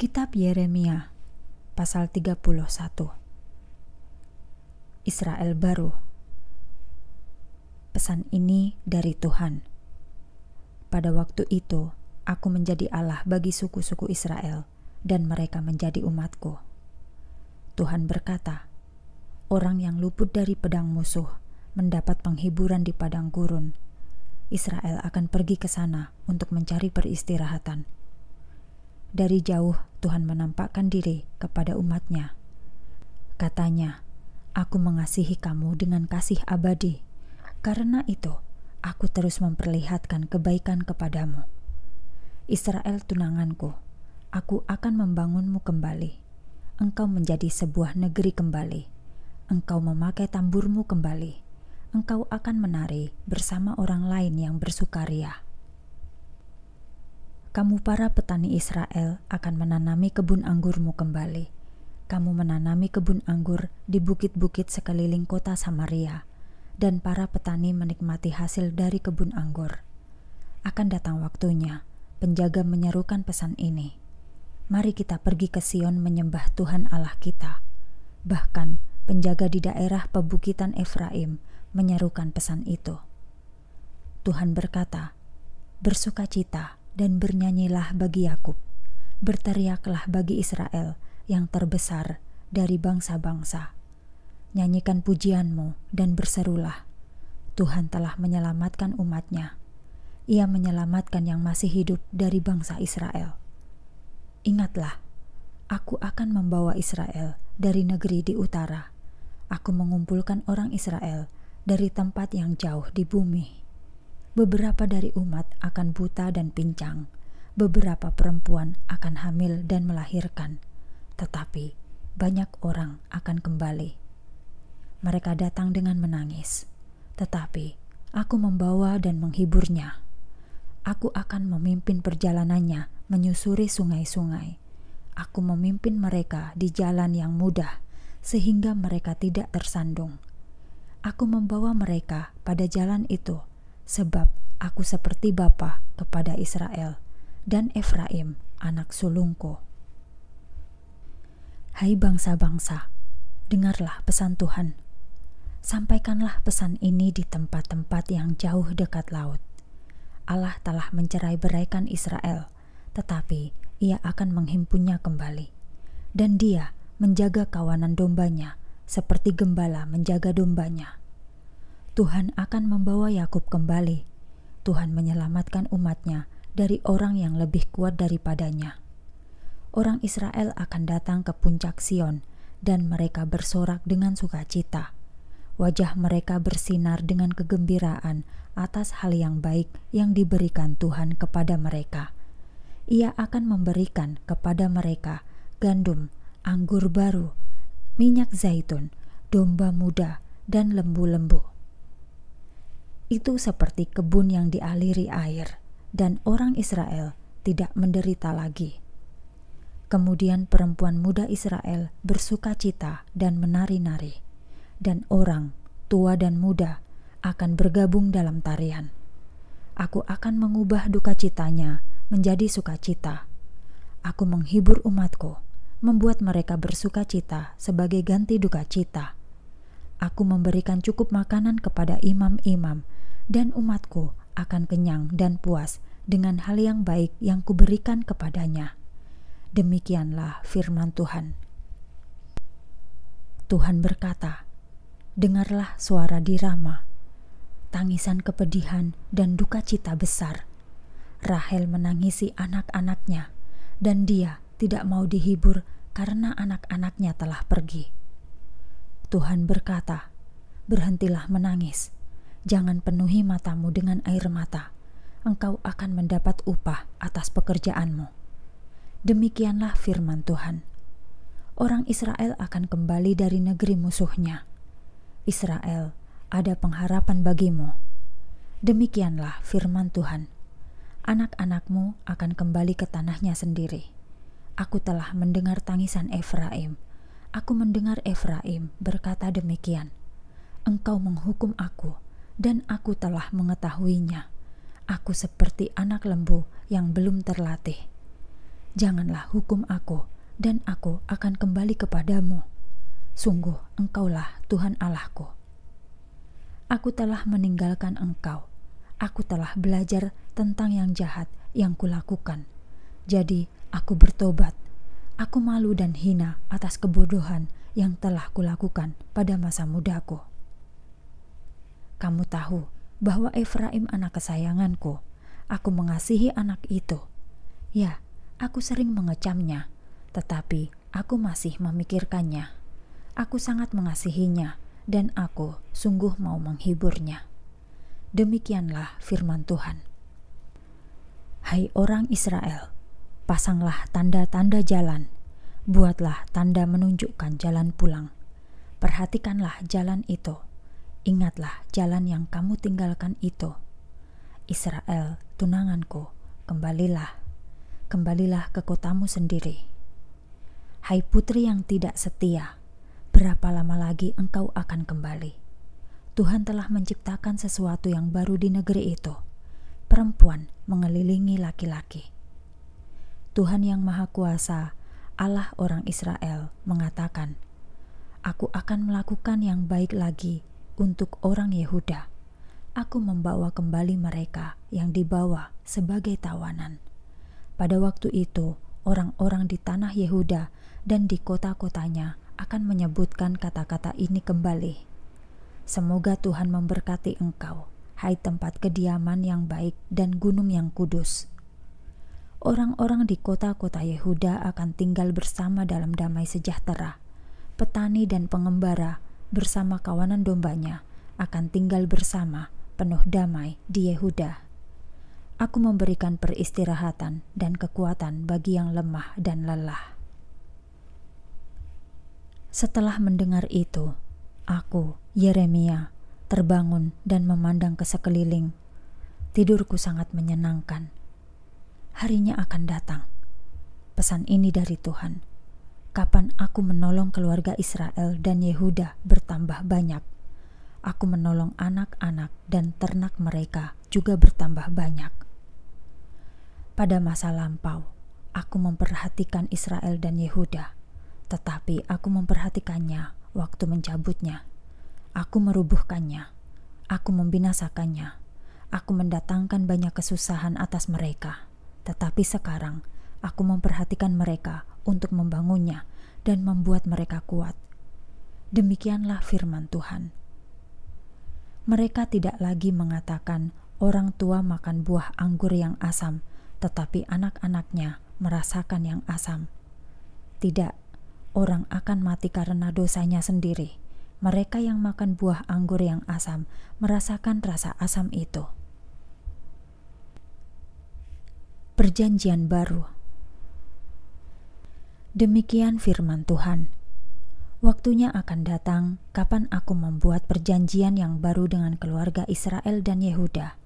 Kitab Yeremia pasal 31 Israel baru Pesan ini dari Tuhan Pada waktu itu aku menjadi Allah bagi suku-suku Israel dan mereka menjadi umatku Tuhan berkata Orang yang luput dari pedang musuh mendapat penghiburan di padang gurun Israel akan pergi ke sana untuk mencari peristirahatan dari jauh Tuhan menampakkan diri kepada umatnya. Katanya, aku mengasihi kamu dengan kasih abadi. Karena itu, aku terus memperlihatkan kebaikan kepadamu. Israel tunanganku, aku akan membangunmu kembali. Engkau menjadi sebuah negeri kembali. Engkau memakai tamburmu kembali. Engkau akan menari bersama orang lain yang bersukaria kamu para petani Israel akan menanami kebun anggurmu kembali. Kamu menanami kebun anggur di bukit-bukit sekeliling kota Samaria, dan para petani menikmati hasil dari kebun anggur. Akan datang waktunya, penjaga menyerukan pesan ini. Mari kita pergi ke Sion menyembah Tuhan Allah kita. Bahkan, penjaga di daerah pebukitan Efraim menyerukan pesan itu. Tuhan berkata, "Bersukacita." dan bernyanyilah bagi Yakub, berteriaklah bagi Israel yang terbesar dari bangsa-bangsa. Nyanyikan pujianmu dan berserulah. Tuhan telah menyelamatkan umatnya. Ia menyelamatkan yang masih hidup dari bangsa Israel. Ingatlah, aku akan membawa Israel dari negeri di utara. Aku mengumpulkan orang Israel dari tempat yang jauh di bumi beberapa dari umat akan buta dan pincang, beberapa perempuan akan hamil dan melahirkan, tetapi banyak orang akan kembali. Mereka datang dengan menangis, tetapi aku membawa dan menghiburnya. Aku akan memimpin perjalanannya menyusuri sungai-sungai. Aku memimpin mereka di jalan yang mudah, sehingga mereka tidak tersandung. Aku membawa mereka pada jalan itu sebab aku seperti bapa kepada Israel dan Efraim anak sulungku. Hai bangsa-bangsa, dengarlah pesan Tuhan. Sampaikanlah pesan ini di tempat-tempat yang jauh dekat laut. Allah telah mencerai beraikan Israel, tetapi ia akan menghimpunnya kembali. Dan dia menjaga kawanan dombanya seperti gembala menjaga dombanya. Tuhan akan membawa Yakub kembali. Tuhan menyelamatkan umatnya dari orang yang lebih kuat daripadanya. Orang Israel akan datang ke puncak Sion, dan mereka bersorak dengan sukacita. Wajah mereka bersinar dengan kegembiraan atas hal yang baik yang diberikan Tuhan kepada mereka. Ia akan memberikan kepada mereka gandum, anggur baru, minyak zaitun, domba muda, dan lembu-lembu itu seperti kebun yang dialiri air, dan orang Israel tidak menderita lagi. Kemudian perempuan muda Israel bersuka cita dan menari-nari, dan orang tua dan muda akan bergabung dalam tarian. Aku akan mengubah duka citanya menjadi sukacita. Aku menghibur umatku, membuat mereka bersuka cita sebagai ganti duka cita. Aku memberikan cukup makanan kepada imam-imam dan umatku akan kenyang dan puas dengan hal yang baik yang kuberikan kepadanya. Demikianlah firman Tuhan. Tuhan berkata, Dengarlah suara dirama, tangisan kepedihan dan duka cita besar. Rahel menangisi anak-anaknya, dan dia tidak mau dihibur karena anak-anaknya telah pergi. Tuhan berkata, "Berhentilah menangis, Jangan penuhi matamu dengan air mata. Engkau akan mendapat upah atas pekerjaanmu. Demikianlah firman Tuhan. Orang Israel akan kembali dari negeri musuhnya. Israel, ada pengharapan bagimu. Demikianlah firman Tuhan. Anak-anakmu akan kembali ke tanahnya sendiri. Aku telah mendengar tangisan Efraim. Aku mendengar Efraim berkata demikian, "Engkau menghukum aku." dan aku telah mengetahuinya. Aku seperti anak lembu yang belum terlatih. Janganlah hukum aku, dan aku akan kembali kepadamu. Sungguh, engkaulah Tuhan Allahku. Aku telah meninggalkan engkau. Aku telah belajar tentang yang jahat yang kulakukan. Jadi, aku bertobat. Aku malu dan hina atas kebodohan yang telah kulakukan pada masa mudaku. Kamu tahu bahwa Efraim anak kesayanganku. Aku mengasihi anak itu. Ya, aku sering mengecamnya, tetapi aku masih memikirkannya. Aku sangat mengasihinya dan aku sungguh mau menghiburnya. Demikianlah firman Tuhan. Hai orang Israel, pasanglah tanda-tanda jalan, buatlah tanda menunjukkan jalan pulang. Perhatikanlah jalan itu Ingatlah jalan yang kamu tinggalkan itu. Israel, tunanganku, kembalilah. Kembalilah ke kotamu sendiri. Hai putri yang tidak setia, berapa lama lagi engkau akan kembali? Tuhan telah menciptakan sesuatu yang baru di negeri itu. Perempuan mengelilingi laki-laki. Tuhan yang Maha Kuasa, Allah orang Israel, mengatakan, "Aku akan melakukan yang baik lagi untuk orang Yehuda. Aku membawa kembali mereka yang dibawa sebagai tawanan. Pada waktu itu, orang-orang di tanah Yehuda dan di kota-kotanya akan menyebutkan kata-kata ini kembali. Semoga Tuhan memberkati engkau, hai tempat kediaman yang baik dan gunung yang kudus. Orang-orang di kota-kota Yehuda akan tinggal bersama dalam damai sejahtera. Petani dan pengembara bersama kawanan dombanya akan tinggal bersama penuh damai di Yehuda. Aku memberikan peristirahatan dan kekuatan bagi yang lemah dan lelah. Setelah mendengar itu, aku, Yeremia, terbangun dan memandang ke sekeliling. Tidurku sangat menyenangkan. Harinya akan datang. Pesan ini dari Tuhan kapan aku menolong keluarga Israel dan Yehuda bertambah banyak. Aku menolong anak-anak dan ternak mereka juga bertambah banyak. Pada masa lampau, aku memperhatikan Israel dan Yehuda, tetapi aku memperhatikannya waktu mencabutnya. Aku merubuhkannya, aku membinasakannya, aku mendatangkan banyak kesusahan atas mereka. Tetapi sekarang, aku memperhatikan mereka untuk membangunnya dan membuat mereka kuat. Demikianlah firman Tuhan. Mereka tidak lagi mengatakan orang tua makan buah anggur yang asam, tetapi anak-anaknya merasakan yang asam. Tidak, orang akan mati karena dosanya sendiri. Mereka yang makan buah anggur yang asam merasakan rasa asam itu. Perjanjian baru. Demikian firman Tuhan. Waktunya akan datang kapan aku membuat perjanjian yang baru dengan keluarga Israel dan Yehuda.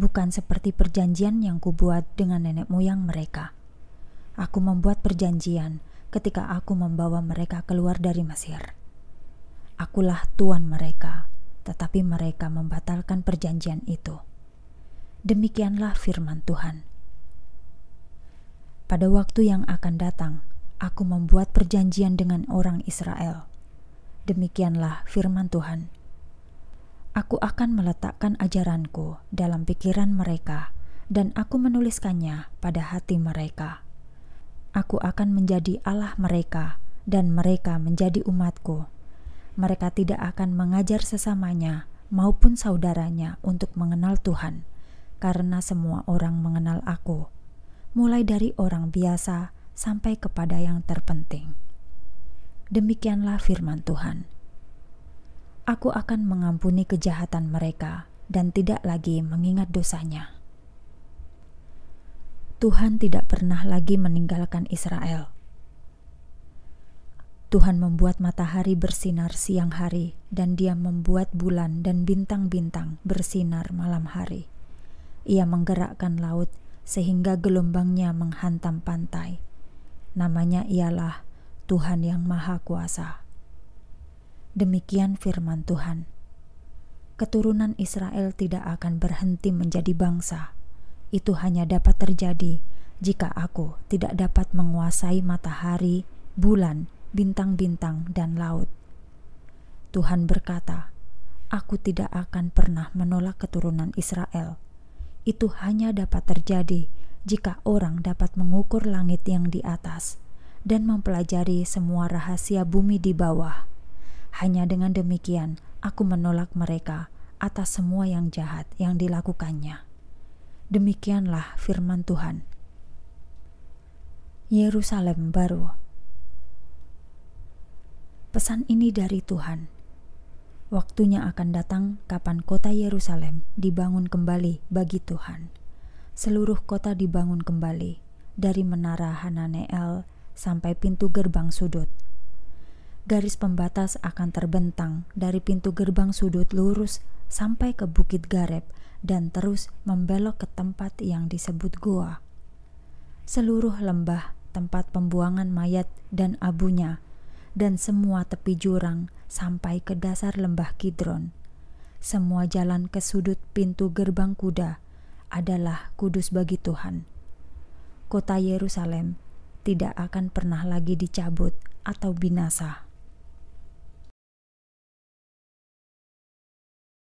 Bukan seperti perjanjian yang kubuat dengan nenek moyang mereka. Aku membuat perjanjian ketika aku membawa mereka keluar dari Mesir. Akulah tuan mereka, tetapi mereka membatalkan perjanjian itu. Demikianlah firman Tuhan. Pada waktu yang akan datang, aku membuat perjanjian dengan orang Israel. Demikianlah firman Tuhan. Aku akan meletakkan ajaranku dalam pikiran mereka, dan aku menuliskannya pada hati mereka. Aku akan menjadi Allah mereka, dan mereka menjadi umatku. Mereka tidak akan mengajar sesamanya maupun saudaranya untuk mengenal Tuhan, karena semua orang mengenal Aku, mulai dari orang biasa sampai kepada yang terpenting. Demikianlah firman Tuhan. Aku akan mengampuni kejahatan mereka dan tidak lagi mengingat dosanya. Tuhan tidak pernah lagi meninggalkan Israel. Tuhan membuat matahari bersinar siang hari, dan Dia membuat bulan dan bintang-bintang bersinar malam hari. Ia menggerakkan laut sehingga gelombangnya menghantam pantai namanya ialah Tuhan yang Maha Kuasa. Demikian firman Tuhan. Keturunan Israel tidak akan berhenti menjadi bangsa. Itu hanya dapat terjadi jika aku tidak dapat menguasai matahari, bulan, bintang-bintang, dan laut. Tuhan berkata, "Aku tidak akan pernah menolak keturunan Israel. Itu hanya dapat terjadi jika orang dapat mengukur langit yang di atas dan mempelajari semua rahasia bumi di bawah. Hanya dengan demikian aku menolak mereka atas semua yang jahat yang dilakukannya. Demikianlah firman Tuhan. Yerusalem baru. Pesan ini dari Tuhan. Waktunya akan datang kapan kota Yerusalem dibangun kembali bagi Tuhan seluruh kota dibangun kembali, dari menara Hananeel sampai pintu gerbang sudut. Garis pembatas akan terbentang dari pintu gerbang sudut lurus sampai ke Bukit Gareb dan terus membelok ke tempat yang disebut goa. Seluruh lembah tempat pembuangan mayat dan abunya, dan semua tepi jurang sampai ke dasar lembah Kidron. Semua jalan ke sudut pintu gerbang kuda, adalah kudus bagi Tuhan. Kota Yerusalem tidak akan pernah lagi dicabut atau binasa.